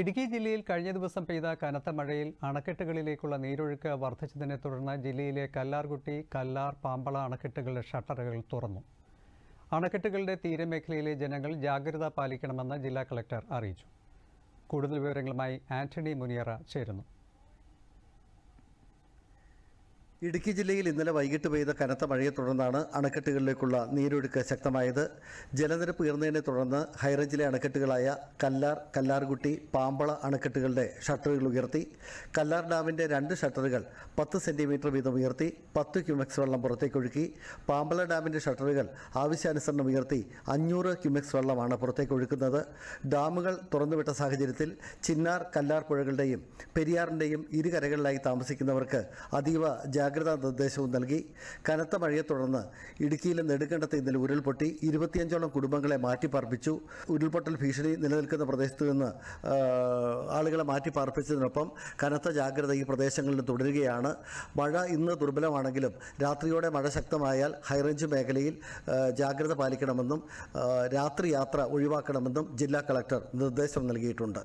ഇടുക്കി ജില്ലയിൽ കഴിഞ്ഞ ദിവസം പെയ്ത കനത്ത മഴയിൽ അണക്കെട്ടുകളിലേക്കുള്ള നീരൊഴുക്ക് വർദ്ധിച്ചതിനെ തുടർന്ന് ജില്ലയിലെ കല്ലാർകുട്ടി കല്ലാർ പാമ്പള അണക്കെട്ടുകളുടെ ഷട്ടറുകൾ തുറന്നു അണക്കെട്ടുകളുടെ തീരമേഖലയിലെ ജനങ്ങൾ ജാഗ്രത പാലിക്കണമെന്ന് ജില്ലാ കളക്ടർ അറിയിച്ചു കൂടുതൽ വിവരങ്ങളുമായി ആന്റണി മുനിയറ ചേരുന്നു ഇടുക്കി ജില്ലയിൽ ഇന്നലെ വൈകിട്ട് പെയ്ത കനത്ത മഴയെ തുടർന്നാണ് അണക്കെട്ടുകളിലേക്കുള്ള നീരൊഴുക്ക് ശക്തമായത് ജലനിരപ്പ് ഉയർന്നതിനെ തുടർന്ന് ഹൈറേഞ്ചിലെ അണക്കെട്ടുകളായ കല്ലാർ കല്ലാർകുട്ടി പാമ്പള അണക്കെട്ടുകളുടെ ഷട്ടറുകൾ ഉയർത്തി കല്ലാർ ഡാമിൻ്റെ രണ്ട് ഷട്ടറുകൾ പത്ത് സെൻറ്റിമീറ്റർ വീതം ഉയർത്തി പത്ത് ക്യുമെക്സ് വെള്ളം പുറത്തേക്കൊഴുക്കി പാമ്പള ഡാമിൻ്റെ ഷട്ടറുകൾ ആവശ്യാനുസരണം ഉയർത്തി അഞ്ഞൂറ് ക്യുമെക്സ് വെള്ളമാണ് പുറത്തേക്കൊഴുക്കുന്നത് ഡാമുകൾ തുറന്നുവിട്ട സാഹചര്യത്തിൽ ചിന്നാർ കല്ലാർ പുഴകളുടെയും പെരിയാറിൻ്റെയും ഇരുകരകളിലായി താമസിക്കുന്നവർക്ക് അതീവ ജാ ജാഗ്രതാ നിർദ്ദേശവും നൽകി കനത്ത മഴയെ തുടർന്ന് ഇടുക്കിയിലെ നെടുങ്കണ്ടത്ത് ഇന്നലെ ഉരുൾപൊട്ടി ഇരുപത്തിയഞ്ചോളം കുടുംബങ്ങളെ മാറ്റിപ്പാർപ്പിച്ചു ഉരുൾപൊട്ടൽ ഭീഷണി നിലനിൽക്കുന്ന പ്രദേശത്തു നിന്ന് ആളുകളെ മാറ്റിപ്പാർപ്പിച്ചതിനൊപ്പം കനത്ത ജാഗ്രത ഈ പ്രദേശങ്ങളിൽ തുടരുകയാണ് മഴ ഇന്ന് ദുർബലമാണെങ്കിലും രാത്രിയോടെ മഴ ശക്തമായാൽ ഹൈറേഞ്ച് മേഖലയിൽ ജാഗ്രത പാലിക്കണമെന്നും രാത്രി യാത്ര ഒഴിവാക്കണമെന്നും ജില്ലാ കളക്ടർ നിർദ്ദേശം നൽകിയിട്ടുണ്ട്